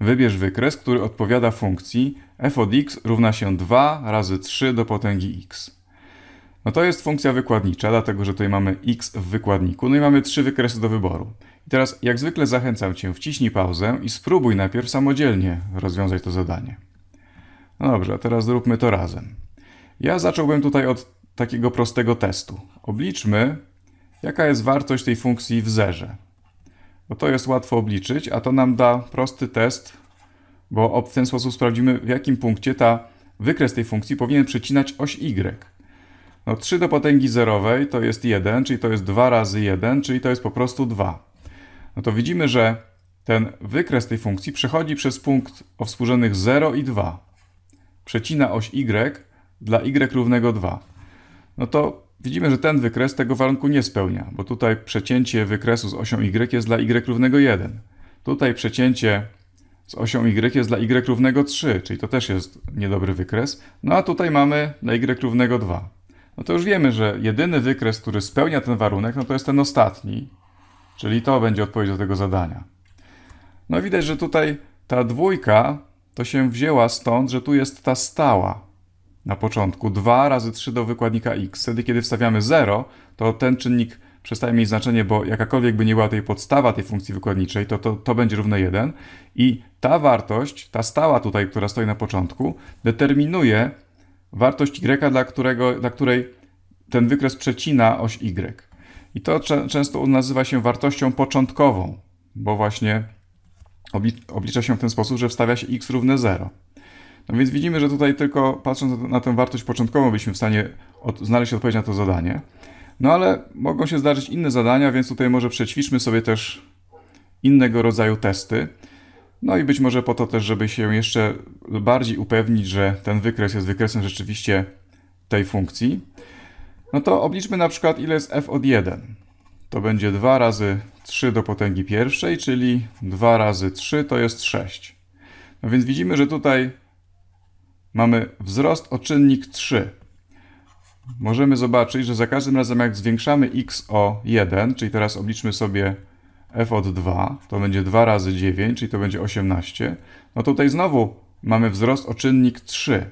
Wybierz wykres, który odpowiada funkcji f od x równa się 2 razy 3 do potęgi x. No to jest funkcja wykładnicza, dlatego że tutaj mamy x w wykładniku, no i mamy trzy wykresy do wyboru. I teraz, jak zwykle, zachęcam Cię, wciśnij pauzę i spróbuj najpierw samodzielnie rozwiązać to zadanie. No dobrze, a teraz zróbmy to razem. Ja zacząłbym tutaj od takiego prostego testu. Obliczmy, jaka jest wartość tej funkcji w zerze bo no to jest łatwo obliczyć, a to nam da prosty test, bo w ten sposób sprawdzimy, w jakim punkcie ta wykres tej funkcji powinien przecinać oś y. No 3 do potęgi zerowej to jest 1, czyli to jest 2 razy 1, czyli to jest po prostu 2. No to widzimy, że ten wykres tej funkcji przechodzi przez punkt o współrzędnych 0 i 2. Przecina oś y dla y równego 2. No to Widzimy, że ten wykres tego warunku nie spełnia, bo tutaj przecięcie wykresu z osią y jest dla y równego 1. Tutaj przecięcie z osią y jest dla y równego 3, czyli to też jest niedobry wykres. No a tutaj mamy dla y równego 2. No to już wiemy, że jedyny wykres, który spełnia ten warunek, no to jest ten ostatni, czyli to będzie odpowiedź do tego zadania. No widać, że tutaj ta dwójka to się wzięła stąd, że tu jest ta stała, na początku 2 razy 3 do wykładnika x. Wtedy, kiedy wstawiamy 0, to ten czynnik przestaje mieć znaczenie, bo jakakolwiek by nie była tej podstawa tej funkcji wykładniczej, to, to, to będzie równe 1 i ta wartość, ta stała tutaj, która stoi na początku, determinuje wartość y, dla, którego, dla której ten wykres przecina oś y. I to często nazywa się wartością początkową, bo właśnie oblicza się w ten sposób, że wstawia się x równe 0. No więc widzimy, że tutaj tylko patrząc na tę wartość początkową byliśmy w stanie od, znaleźć odpowiedź na to zadanie. No ale mogą się zdarzyć inne zadania, więc tutaj może przećwiczmy sobie też innego rodzaju testy. No i być może po to też, żeby się jeszcze bardziej upewnić, że ten wykres jest wykresem rzeczywiście tej funkcji. No to obliczmy na przykład ile jest f od 1. To będzie 2 razy 3 do potęgi pierwszej, czyli 2 razy 3 to jest 6. No więc widzimy, że tutaj mamy wzrost o czynnik 3. Możemy zobaczyć, że za każdym razem jak zwiększamy x o 1, czyli teraz obliczmy sobie f od 2, to będzie 2 razy 9, czyli to będzie 18, no to tutaj znowu mamy wzrost o czynnik 3.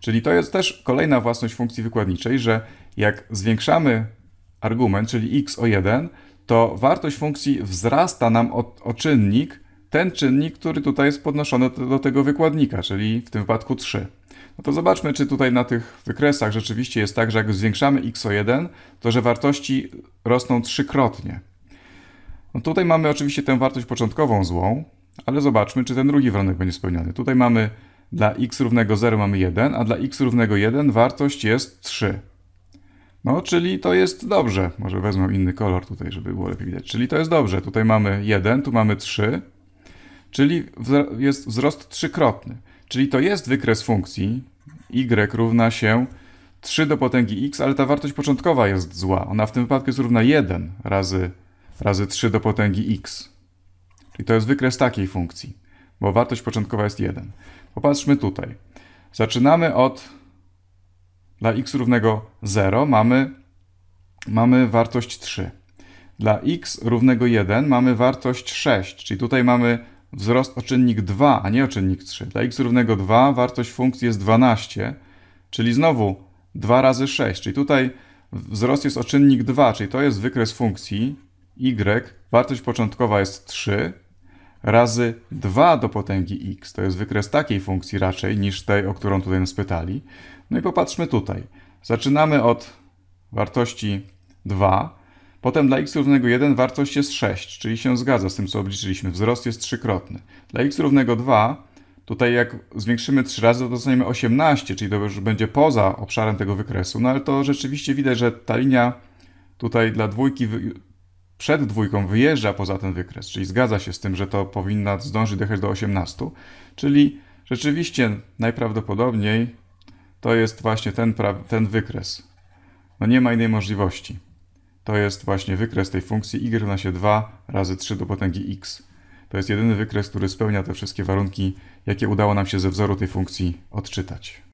Czyli to jest też kolejna własność funkcji wykładniczej, że jak zwiększamy argument, czyli x o 1, to wartość funkcji wzrasta nam o, o czynnik ten czynnik, który tutaj jest podnoszony do tego wykładnika, czyli w tym wypadku 3. No to zobaczmy, czy tutaj na tych wykresach rzeczywiście jest tak, że jak zwiększamy x o 1, to że wartości rosną trzykrotnie. No tutaj mamy oczywiście tę wartość początkową złą, ale zobaczmy, czy ten drugi warunek będzie spełniony. Tutaj mamy dla x równego 0 mamy 1, a dla x równego 1 wartość jest 3. No, czyli to jest dobrze. Może wezmę inny kolor tutaj, żeby było lepiej widać. Czyli to jest dobrze. Tutaj mamy 1, tu mamy 3, czyli jest wzrost trzykrotny. Czyli to jest wykres funkcji y równa się 3 do potęgi x, ale ta wartość początkowa jest zła. Ona w tym wypadku jest równa 1 razy, razy 3 do potęgi x. Czyli to jest wykres takiej funkcji, bo wartość początkowa jest 1. Popatrzmy tutaj. Zaczynamy od dla x równego 0 mamy, mamy wartość 3. Dla x równego 1 mamy wartość 6, czyli tutaj mamy wzrost o czynnik 2, a nie o czynnik 3. Dla x równego 2 wartość funkcji jest 12, czyli znowu 2 razy 6, czyli tutaj wzrost jest o czynnik 2, czyli to jest wykres funkcji y, wartość początkowa jest 3, razy 2 do potęgi x. To jest wykres takiej funkcji raczej niż tej, o którą tutaj nas pytali. No i popatrzmy tutaj. Zaczynamy od wartości 2. Potem dla x równego 1 wartość jest 6, czyli się zgadza z tym, co obliczyliśmy. Wzrost jest trzykrotny. Dla x równego 2, tutaj jak zwiększymy 3 razy, to dostaniemy 18, czyli to już będzie poza obszarem tego wykresu. No ale to rzeczywiście widać, że ta linia tutaj dla dwójki przed dwójką wyjeżdża poza ten wykres, czyli zgadza się z tym, że to powinna zdążyć dojechać do 18. Czyli rzeczywiście najprawdopodobniej to jest właśnie ten, ten wykres. No nie ma innej możliwości to jest właśnie wykres tej funkcji y równa się 2 razy 3 do potęgi x. To jest jedyny wykres, który spełnia te wszystkie warunki, jakie udało nam się ze wzoru tej funkcji odczytać.